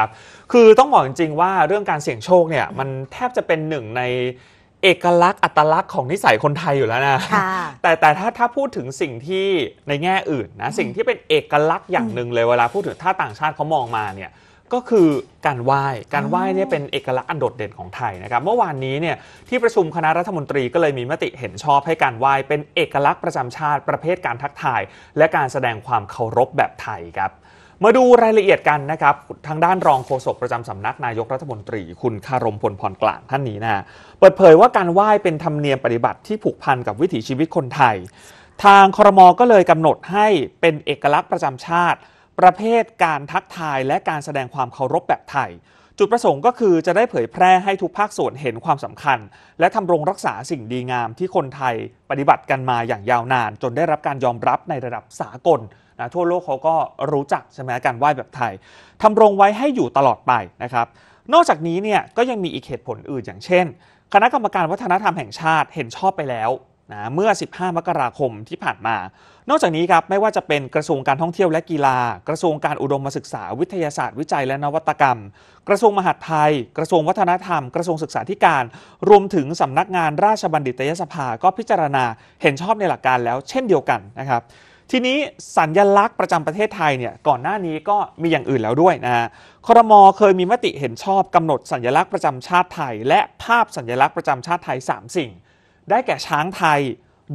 ครับคือต้องบอกจริงๆว่าเรื่องการเสี่ยงโชคเนี่ยมันแทบจะเป็นหนึ่งในเอกลักษณ์อัตลักษณ์ของนิสัยคนไทยอยู่แล้วนะแต่แต่ถ้าถ้าพูดถึงสิ่งที่ในแง่อื่นนะสิ่งที่เป็นเอกลักษณ์อย่างหนึ่งเลยเวลาพูดถึงถ้าต่างชาติเขามองมาเนี่ยก็คือการไหว้การไหว้เนี่ยเป็นเอกลักษณ์อันโดดเด่นของไทยนะครับเมื่อวานนี้เนี่ยที่ประชุมคณะรัฐมนตรีก็เลยมีมติเห็นชอบให้การไหว้เป็นเอกลักษณ์ประจำชาติประเภทการทักทาย และการแสดงความเคารพแบบไทยครับมาดูรายละเอียดกันนะครับ ทางด้านรองโฆษกประจำสำนักนายกรัฐมนตรีคุณคารมพลพรกลางท่านนี้นะ เปิดเผยว่าการไหว้เป็นธรรมเนียมปฏิบัติที่ผูกพันกับวิถีชีวิตคนไทย ทางคอรมก็เลยกำหนดให้เป็นเอกลักษณ์ประจำชาติ ประเภทการทักทายและการแสดงความเคารพแบบไทย จุดประสงค์ก็คือจะได้เผยแพร่ให้ทุกภาคส่วนเห็นความสำคัญ และทำรงรักษาสิ่งดีงามที่คนไทย ปฏิบัติกันมาอย่างยาวนาน จนได้รับการยอมรับในระดับสากลนะทั่วโลกเขาก็รู้จักใช่ไหมการไหว้แบบไทยทำรงไว้ให้อยู่ตลอดไปนะครับ นอกจากนี้เนี่ยก็ยังมีอีกเหตุผลอื่นอย่างเช่น คณะกรรมการวัฒนธรรมแห่งชาติเห็นชอบไปแล้วนะเมื่อ 15 มกราคมที่ผ่านมา นอกจากนี้ครับไม่ว่าจะเป็นกระทรวงการท่องเที่ยวและกีฬา กระทรวงการอุดมศึกษาวิทยาศาสตร์วิจัยและนวัตกรรม กระทรวงมหาดไทย กระทรวงวัฒนธรรมกระทรวงศึกษาธิการรวมถึงสำนักงานราชบัณฑิตยสภาก็พิจารณาเห็นชอบในหลักการแล้ว เช่นเดียวกันนะครับทีนี้สัญญลักษณ์ประจำประเทศไทยเนี่ยก่อนหน้านี้ก็มีอย่างอื่นแล้วด้วยนะครมเคยมีมติเห็นชอบกำหนดสัญลักษณ์ประจำชาติไทย และภาพสัญลักษณ์ประจำชาติไทย 3 สิ่ง ได้แก่ช้างไทย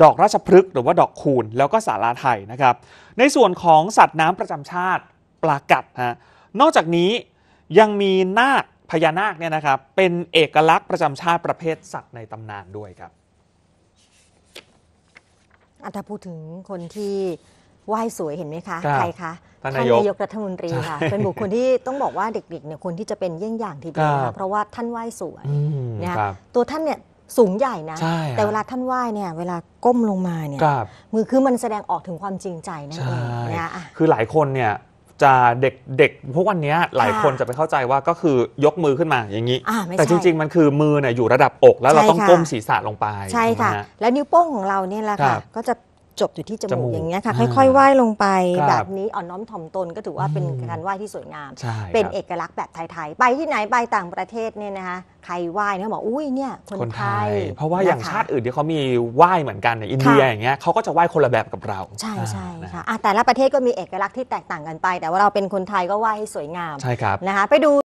ดอกราชพฤกษ์หรือว่าดอกคูณแล้วก็สาราไทยนะครับในส่วนของสัตว์น้ำประจำชาติปลากัดนะนอกจากนี้ยังมีนาคพญานาคเนี่ยนะครับเป็นเอกลักษณ์ประจำชาติประเภทสัตว์ในตำนานด้วยครับอันถ้าพูดถึงคนที่ไหว้สวยเห็นไหมคะคใครคะ ท่านนายกรัฐมนตรีค่ะ เป็นบุคคลที่ต้องบอกว่าเด็กๆเนี่ยคนที่จะเป็นเยี่ยงอย่างทีเดียวนะเพราะว่าท่านไหว้สวยนะตัวท่านเนี่ยสูงใหญ่นะ แต่เวลาท่านไหว้เนี่ยเวลาก้มลงมาเนี่ยมือคือมันแสดงออกถึงความจริงใจนั่นเองนะคือหลายคนเนี่ยจะเด็กเด็กพวกวันนี้หลายคนจะไปเข้าใจว่าก็คือยกมือขึ้นมาอย่างนี้ แต่จริง ๆ มันคือมือเนี่ยอยู่ระดับอก แล้วเราต้องก้มศีรษะลงไป ใช่ค่ะ แล้วนิ้วโป้งของเราเนี่ยแหละค่ะก็จะจบอยู่ที่จมูกอย่างเงี้ยค่ะค่อยๆ ไหว้ลงไปบแบบนี้อ่อนน้อมถ่อมตน ก็ถือว่าเป็นการไหว้ที่สวยงาม เป็นเอกลักษณ์แบบไทยๆไปที่ไหนไปต่างประเทศเนี่ยนะคะใครไหว้เนี่ยบอกอุ้ยเนี่ยคนคนไทไทย เพราะว่าอย่างชาติอื่นที่เขามีไหว้เหมือนกันนอินเดียอย่างเงี้ยเขาก็จะไหว้คนละแบบกับเราใช่ใช่ค่ะ่ะแต่ละประเทศก็มีเอกลักษณ์ที่แตกต่างกันไป แต่ว่าเราเป็นคนไทยก็ไหว้ให้สวยงามใช่ครับนะคะไปดู